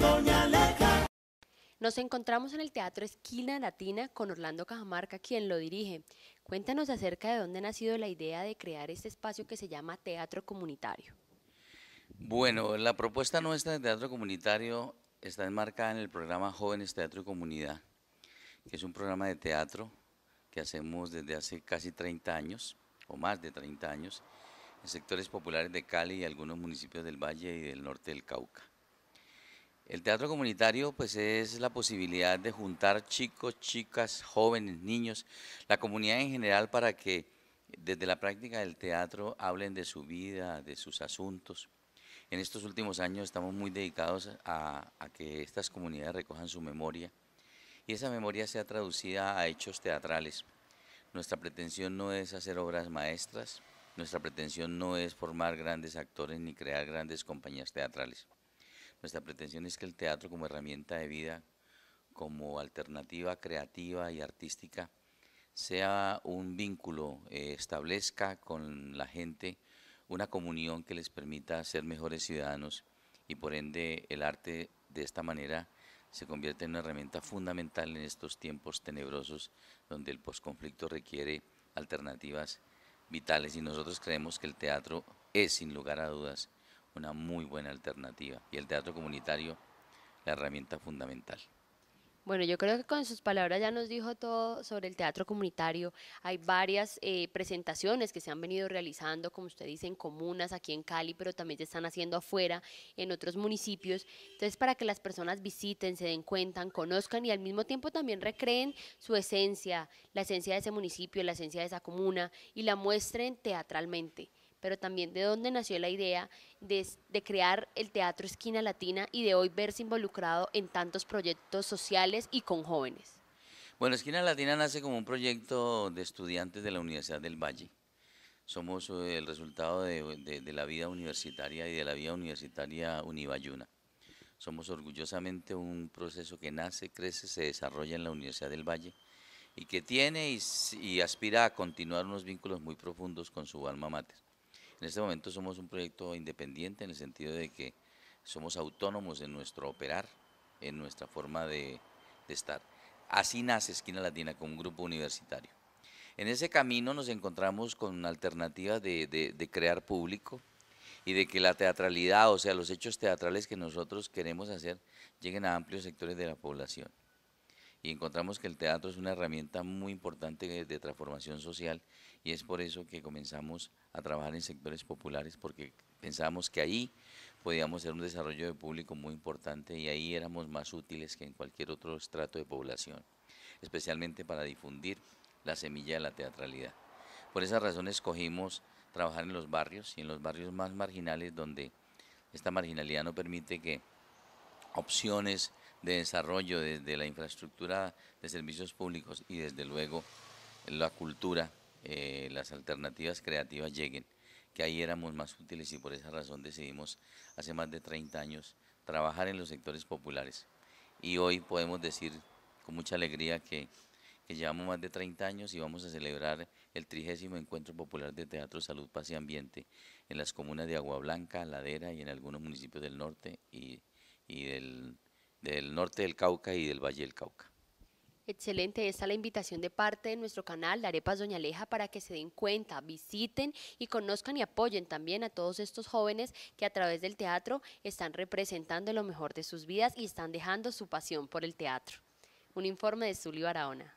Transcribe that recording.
Doña Nos encontramos en el Teatro Esquina Latina con Orlando Cajamarca, quien lo dirige. Cuéntanos acerca de dónde ha nacido la idea de crear este espacio que se llama Teatro Comunitario. Bueno, la propuesta nuestra de Teatro Comunitario está enmarcada en el programa Jóvenes Teatro y Comunidad, que es un programa de teatro que hacemos desde hace casi 30 años, o más de 30 años, en sectores populares de Cali y algunos municipios del Valle y del norte del Cauca. El teatro comunitario pues es la posibilidad de juntar chicos, chicas, jóvenes, niños, la comunidad en general para que desde la práctica del teatro hablen de su vida, de sus asuntos. En estos últimos años estamos muy dedicados a, a que estas comunidades recojan su memoria y esa memoria sea traducida a hechos teatrales. Nuestra pretensión no es hacer obras maestras, nuestra pretensión no es formar grandes actores ni crear grandes compañías teatrales. Nuestra pretensión es que el teatro como herramienta de vida, como alternativa creativa y artística, sea un vínculo, eh, establezca con la gente una comunión que les permita ser mejores ciudadanos y por ende el arte de esta manera se convierte en una herramienta fundamental en estos tiempos tenebrosos donde el posconflicto requiere alternativas vitales y nosotros creemos que el teatro es sin lugar a dudas una muy buena alternativa y el teatro comunitario la herramienta fundamental. Bueno, yo creo que con sus palabras ya nos dijo todo sobre el teatro comunitario. Hay varias eh, presentaciones que se han venido realizando, como usted dice, en comunas aquí en Cali, pero también se están haciendo afuera, en otros municipios. Entonces, para que las personas visiten, se den cuenta, conozcan y al mismo tiempo también recreen su esencia, la esencia de ese municipio, la esencia de esa comuna y la muestren teatralmente pero también de dónde nació la idea de, crear el Teatro Esquina Latina y de hoy verse involucrado en tantos proyectos sociales y con jóvenes. Bueno, Esquina Latina nace como un proyecto de estudiantes de la Universidad del Valle. Somos eh, el resultado de, la vida universitaria y de la vida universitaria univayuna. Somos orgullosamente un proceso que nace, crece, se desarrolla en la Universidad del Valle y que tiene y, y aspira a continuar unos vínculos muy profundos con su alma mater. En este momento somos un proyecto independiente en el sentido de que somos autónomos en nuestro operar, en nuestra forma de, estar. Así nace Esquina Latina como un grupo universitario. En ese camino nos encontramos con una alternativa de crear público, y de que la teatralidad, o sea, los hechos teatrales que nosotros queremos hacer, lleguen a amplios sectores de la población y encontramos que el teatro es una herramienta muy importante de, transformación social y es por eso que comenzamos a trabajar en sectores populares porque pensábamos que ahí podíamos hacer un desarrollo de público muy importante y ahí éramos más útiles que en cualquier otro estrato de población, especialmente para difundir la semilla de la teatralidad. Por esa razón escogimos trabajar en los barrios y en los barrios más marginales donde esta marginalidad no permite que opciones de desarrollo, desde la infraestructura de servicios públicos y desde luego la cultura, eh, las alternativas creativas lleguen, que ahí éramos más útiles y por esa razón decidimos hace más de 30 años trabajar en los sectores populares. Y hoy podemos decir con mucha alegría que, llevamos más de 30 años y vamos a celebrar el trigésimo Encuentro Popular de Teatro Salud, Paz y Ambiente en las comunas de Agua Blanca, Ladera y en algunos municipios del norte y, y del del norte del Cauca y del Valle del Cauca. Excelente, es la invitación de parte de nuestro canal la Arepas Doña Aleja para que se den cuenta, visiten y conozcan y apoyen también a todos estos jóvenes que a través del teatro están representando lo mejor de sus vidas y están dejando su pasión por el teatro. Un informe de Zulio Barahona.